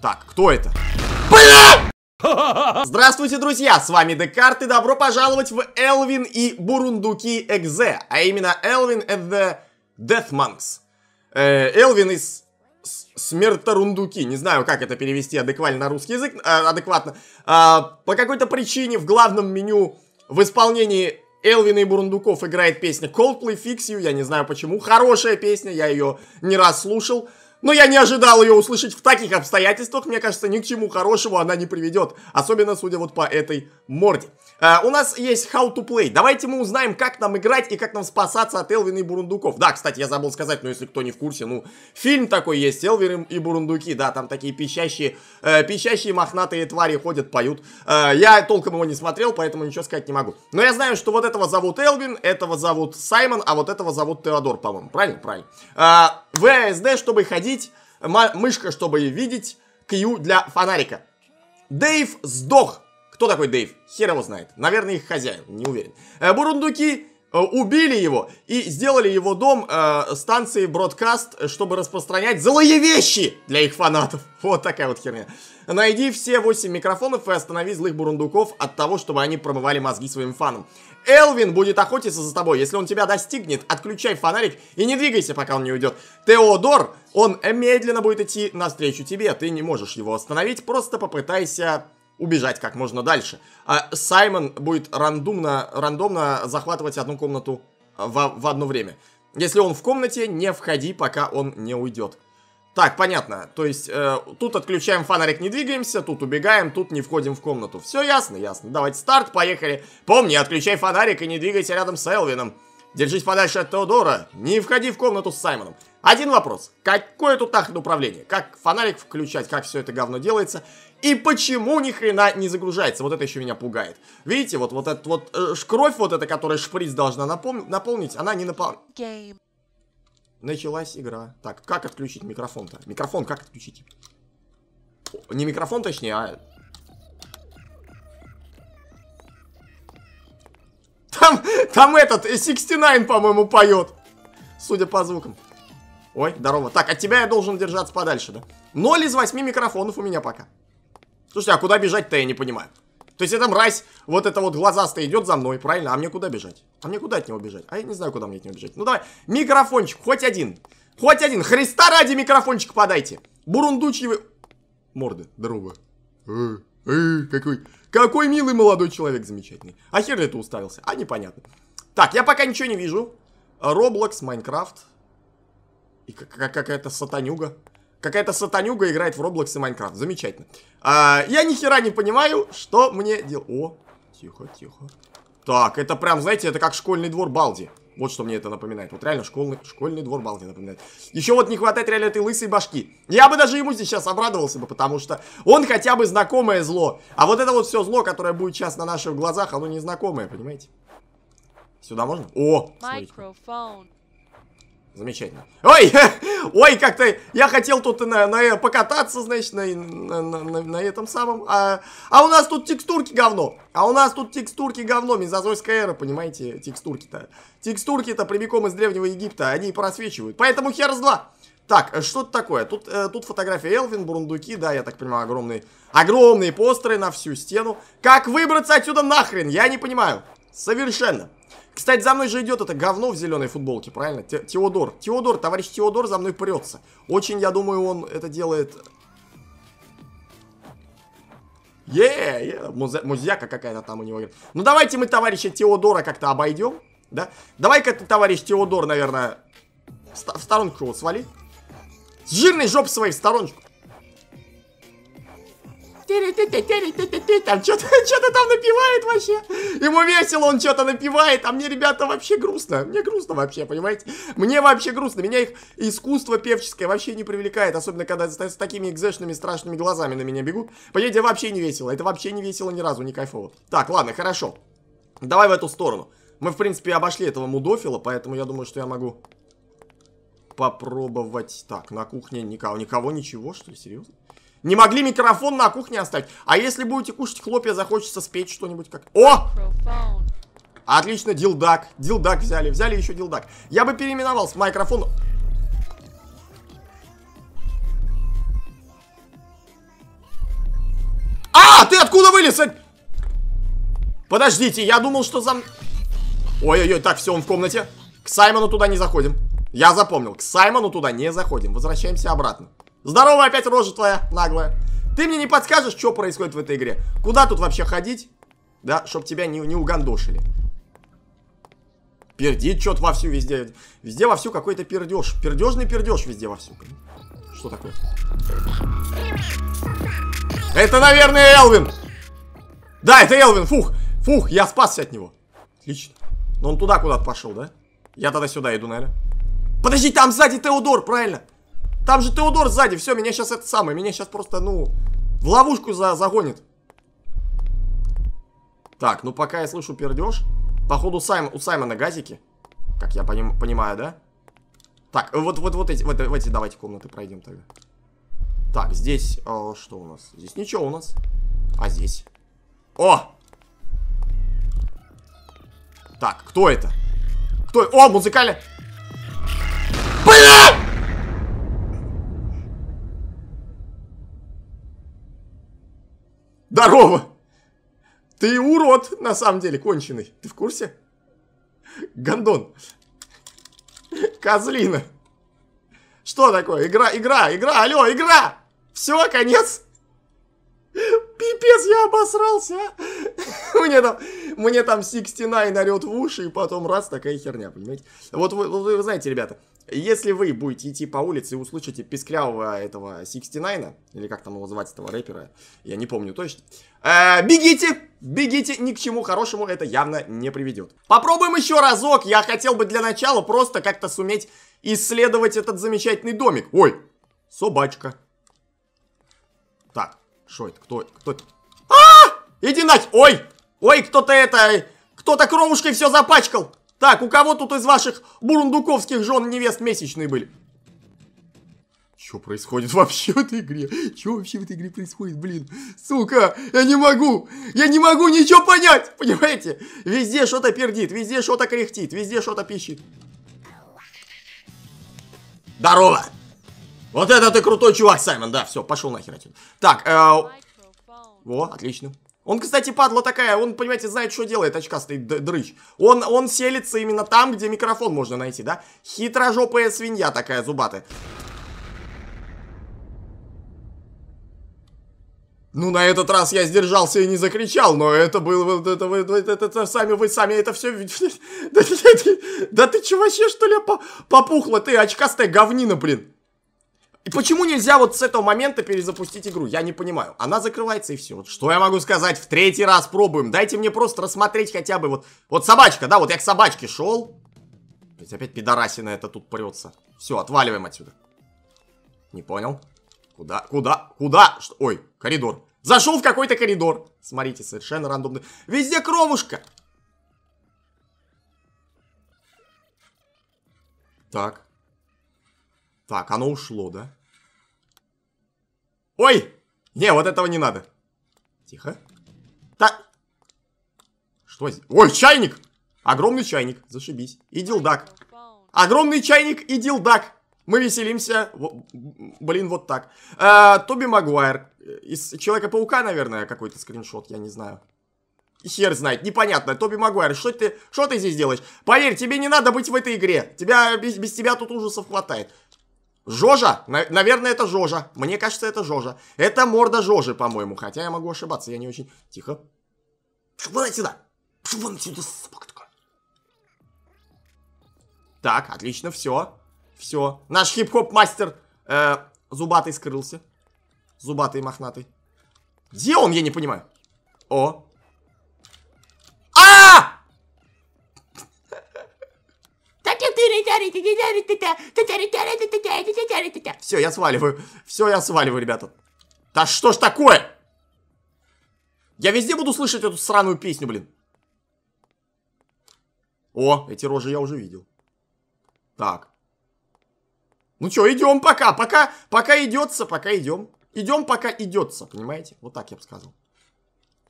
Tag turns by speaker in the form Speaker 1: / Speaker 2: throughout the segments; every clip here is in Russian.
Speaker 1: Так, кто это? Здравствуйте, друзья! С вами Декарт и добро пожаловать в Элвин и Бурундуки Экзе, а именно Элвин and the Death Monks. Э, Элвин из смерторундуки. Не знаю, как это перевести адекватно на русский язык, э, адекватно. Э, по какой-то причине в главном меню в исполнении Элвина и Бурундуков играет песня Coldplay Fix You, я не знаю почему. Хорошая песня, я ее не раз слушал. Но я не ожидал ее услышать в таких обстоятельствах. Мне кажется, ни к чему хорошему она не приведет. Особенно, судя вот по этой морде. А, у нас есть How to Play. Давайте мы узнаем, как нам играть и как нам спасаться от Элвина и Бурундуков. Да, кстати, я забыл сказать, но если кто не в курсе, ну, фильм такой есть, Элвин и Бурундуки, да, там такие пищащие, э, пищащие мохнатые твари ходят, поют. Э, я толком его не смотрел, поэтому ничего сказать не могу. Но я знаю, что вот этого зовут Элвин, этого зовут Саймон, а вот этого зовут Теодор, по-моему. Правильно? Правильно. Э, а, ВСД, а чтобы ходить, мышка, чтобы видеть, Q для фонарика. Дэйв сдох кто такой Дэйв? Хер его знает. Наверное, их хозяин, не уверен. Э, бурундуки э, убили его и сделали его дом э, станцией бродкаст, чтобы распространять злые вещи для их фанатов. Вот такая вот херня. Найди все 8 микрофонов и останови злых бурундуков от того, чтобы они промывали мозги своим фанам. Элвин будет охотиться за тобой. Если он тебя достигнет, отключай фонарик и не двигайся, пока он не уйдет. Теодор, он медленно будет идти навстречу тебе. Ты не можешь его остановить, просто попытайся убежать как можно дальше. А Саймон будет рандомно, рандомно захватывать одну комнату э, в, в одно время. Если он в комнате, не входи, пока он не уйдет. Так, понятно. То есть, э, тут отключаем фонарик, не двигаемся, тут убегаем, тут не входим в комнату. Все ясно, ясно. Давайте старт, поехали. Помни, отключай фонарик и не двигайся рядом с Элвином. Держись подальше от Теодора, не входи в комнату с Саймоном. Один вопрос. Какое тут нахрен управление? Как фонарик включать, как все это говно делается? И почему ни хрена не загружается? Вот это еще меня пугает. Видите, вот, вот этот вот э, кровь вот эта, которая шприц должна напом... наполнить, она не наполнит. Началась игра. Так, как отключить микрофон-то? Микрофон как отключить? Не микрофон, точнее, а Там, там этот, 69, э, по-моему, поет. Судя по звукам. Ой, здорово. Так, от тебя я должен держаться подальше, да? Ноль из восьми микрофонов у меня пока. Слушайте, а куда бежать-то я не понимаю. То есть это мразь, вот это вот глазастая идет за мной, правильно? А мне куда бежать? А мне куда от него бежать? А я не знаю, куда мне от него бежать. Ну давай, микрофончик, хоть один. Хоть один. Христа ради микрофончик подайте. Бурундучьи вы... Морды, здорово. Э, какой, какой милый молодой человек, замечательный. А хер это уставился? А, непонятно. Так, я пока ничего не вижу. Roblox, Майнкрафт. И какая-то сатанюга. Какая-то сатанюга играет в Roblox и Майнкрафт. Замечательно. А, я ни хера не понимаю, что мне делать. О, тихо, тихо. Так, это прям, знаете, это как школьный двор Балди. Вот что мне это напоминает. Вот реально школьный, школьный двор балки напоминает. Еще вот не хватает реально этой лысой башки. Я бы даже ему сейчас обрадовался бы, потому что он хотя бы знакомое зло. А вот это вот все зло, которое будет сейчас на наших глазах, оно незнакомое, понимаете? Сюда можно? О! Смотрите. Замечательно. Ой, ой, как-то я хотел тут на, на э, покататься, значит, на, на, на, на этом самом. А, а у нас тут текстурки говно. А у нас тут текстурки говно. Мезозойская эра, понимаете, текстурки-то. Текстурки-то прямиком из Древнего Египта. Они просвечивают. Поэтому хер с два. Так, э, что это такое? Тут, э, тут фотография Элвин, бурундуки, да, я так понимаю, огромные, огромные постеры на всю стену. Как выбраться отсюда нахрен? Я не понимаю. Совершенно. Кстати, за мной же идет это говно в зеленой футболке, правильно? Те Теодор. Теодор, товарищ Теодор за мной прется. Очень, я думаю, он это делает... Е, -е, -е муз музяка какая-то там у него. Ну давайте мы товарища Теодора как-то обойдем, да? Давай-ка ты, товарищ Теодор, наверное, в, в сторонку вот свали. Жирный жоп жопы своей в стороночку там что-то что там напивает вообще. Ему весело, он что-то напивает, а мне, ребята, вообще грустно. Мне грустно вообще, понимаете? Мне вообще грустно. Меня их искусство певческое вообще не привлекает, особенно когда с, с такими экзешными страшными глазами на меня бегут. Понимаете, вообще не весело. Это вообще не весело ни разу, не кайфово. Так, ладно, хорошо. Давай в эту сторону. Мы, в принципе, обошли этого мудофила, поэтому я думаю, что я могу попробовать. Так, на кухне никого, никого ничего, что ли, серьезно? Не могли микрофон на кухне оставить. А если будете кушать хлопья, захочется спеть что-нибудь как... О! Отлично, дилдак. Дилдак взяли. Взяли еще дилдак. Я бы переименовал с микрофона... А, ты откуда вылез? Подождите, я думал, что за... Ой-ой-ой, так, все, он в комнате. К Саймону туда не заходим. Я запомнил, к Саймону туда не заходим. Возвращаемся обратно. Здорово, опять рожа твоя наглая. Ты мне не подскажешь, что происходит в этой игре? Куда тут вообще ходить? Да, чтоб тебя не, не угандошили. Пердит что-то вовсю везде. Везде вовсю какой-то пердеж. Пердежный пердеж везде вовсю. Что такое? Это, наверное, Элвин. Да, это Элвин. Фух, фух, я спасся от него. Отлично. Но он туда куда-то пошел, да? Я тогда сюда иду, наверное. Подожди, там сзади Теодор, правильно? Там же Теодор сзади. Все, меня сейчас это самое. Меня сейчас просто, ну, в ловушку за загонит. Так, ну пока я слышу пердеж. Походу Сайм у Саймона газики. Как я поним понимаю, да? Так, э, вот, вот, вот эти, вот, эти давайте комнаты пройдем тогда. Так, здесь, э, что у нас? Здесь ничего у нас. А здесь? О! Так, кто это? Кто? О, музыкальный... Бля! Здорово! Ты урод, на самом деле, конченый. Ты в курсе? Гондон. Козлина. Что такое? Игра, игра, игра, алло, игра! Все, конец? Пипец, я обосрался, а? мне там, мне там 69 орет в уши, и потом раз, такая херня, понимаете? Вот вы, вы, вы знаете, ребята, если вы будете идти по улице и услышите писклявого этого 69 или как там его звать, этого рэпера, я не помню точно, э, бегите! Бегите, ни к чему хорошему это явно не приведет. Попробуем еще разок, я хотел бы для начала просто как-то суметь исследовать этот замечательный домик. Ой, собачка. Так, что это, кто кто это? А, -а, а, иди нать, ой, ой, кто-то это, кто-то кровушкой все запачкал. Так, у кого тут из ваших бурундуковских жен невест месячные были? Что происходит вообще в этой игре? Что вообще в этой игре происходит, блин? Сука, я не могу! Я не могу ничего понять! Понимаете? Везде что-то пердит, везде что-то кряхтит, везде что-то пищит. Здорово! Вот это ты крутой чувак, Саймон, да, все, пошел нахер отсюда. Так, э... Во, отлично. Он, кстати, падла такая, он, понимаете, знает, что делает, очкастый дрыщ. Он, он селится именно там, где микрофон можно найти, да? Хитрожопая свинья такая зубатая. Ну, на этот раз я сдержался и не закричал, но это было... Вот это, вы, это, это, это, сами вы сами это все... Да, ты че вообще, что ли, попухла? Ты очкастая говнина, блин. И почему нельзя вот с этого момента перезапустить игру? Я не понимаю. Она закрывается и все. Вот что я могу сказать? В третий раз пробуем. Дайте мне просто рассмотреть хотя бы вот... Вот собачка, да? Вот я к собачке шел. Блять, опять пидорасина это тут прется. Все, отваливаем отсюда. Не понял. Куда? Куда? Куда? Что? Ой, коридор. Зашел в какой-то коридор. Смотрите, совершенно рандомный. Везде кровушка. Так. Так, оно ушло, да? Ой! Не, вот этого не надо. Тихо. Так. Что здесь? Ой, чайник! Огромный чайник, зашибись. И дилдак. Огромный чайник и дилдак. Мы веселимся, блин, вот так. А, Тоби Магуайр. Из Человека-паука, наверное, какой-то скриншот, я не знаю. Хер знает, непонятно. Тоби Магуайр, что ты, что ты здесь делаешь? Поверь, тебе не надо быть в этой игре. Тебя, без, без тебя тут ужасов хватает. Жожа! наверное, это Жожа. Мне кажется, это Жожа. Это морда Жожи, по-моему. Хотя я могу ошибаться, я не очень... Тихо. Пш, вон отсюда! Пш, вон отсюда, собака такая. Так, отлично, все. Все. Наш хип-хоп мастер э, зубатый скрылся. Зубатый, мохнатый. Где он, я не понимаю. О, Все, я сваливаю. Все, я сваливаю, ребята. Да что ж такое? Я везде буду слышать эту сраную песню, блин. О, эти рожи я уже видел. Так. Ну что, идем пока. Пока, пока идется, пока идем. Идем, пока идется, понимаете? Вот так я бы сказал.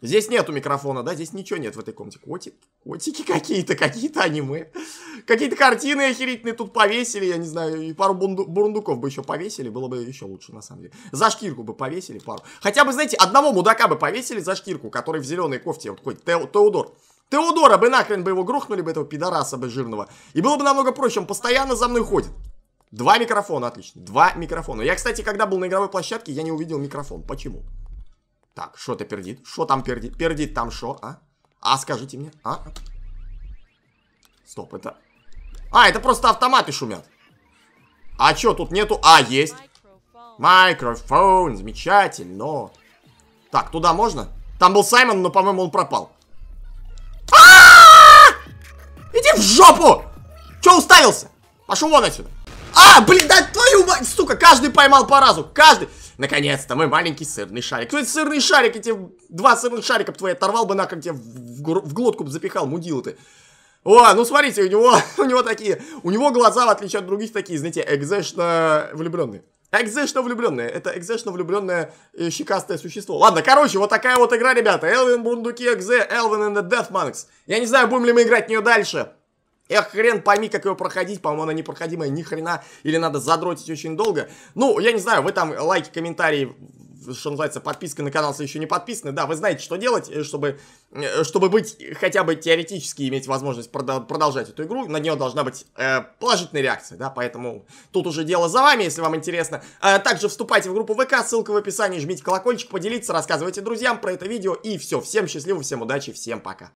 Speaker 1: Здесь нету микрофона, да? Здесь ничего нет в этой комнате. Котик, котики какие-то, какие-то аниме. Какие-то картины охерительные тут повесили, я не знаю, и пару бурунду, бурундуков бы еще повесили, было бы еще лучше, на самом деле. За шкирку бы повесили пару. Хотя бы, знаете, одного мудака бы повесили за шкирку, который в зеленой кофте, вот ходит то Те, Теодор. Теодора бы нахрен бы его грохнули бы, этого пидораса бы жирного. И было бы намного проще, он постоянно за мной ходит. Два микрофона, отлично. Два микрофона. Я, кстати, когда был на игровой площадке, я не увидел микрофон. Почему? Так, что-то пердит. Что там пердит? Пердит там что, а? А, скажите мне, а? Стоп, это... А, это просто автоматы шумят. А что тут нету... А, есть. Микрофон, замечательно. Так, туда можно? Там был Саймон, но, по-моему, он пропал. А! Иди в жопу! Чё уставился? Пошел вон отсюда. А, блин, да твою мать, сука, каждый поймал по разу, каждый. Наконец-то, мой маленький сырный шарик. Кто это сырный шарик? Эти два сырных шарика твои оторвал бы нахрен тебе в, в, в глотку бы запихал, мудил ты. О, ну смотрите, у него, у него такие, у него глаза, в отличие от других, такие, знаете, экзешно влюбленные. Экзешно влюбленное. Это экзешно влюбленное э, щекастое существо. Ладно, короче, вот такая вот игра, ребята. Элвин Бундуки Экзе, Элвин и the Death Monks. Я не знаю, будем ли мы играть в нее дальше. Эх, хрен пойми, как его проходить, по-моему, она непроходимая ни хрена, или надо задротить очень долго. Ну, я не знаю, вы там лайки, комментарии, что называется, подписка на канал, если еще не подписаны. Да, вы знаете, что делать, э, чтобы, э, чтобы быть, хотя бы теоретически иметь возможность продолжать эту игру. На нее должна быть э, положительная реакция, да, поэтому тут уже дело за вами, если вам интересно. А также вступайте в группу ВК, ссылка в описании, жмите колокольчик, поделиться, рассказывайте друзьям про это видео. И все, всем счастливо, всем удачи, всем пока.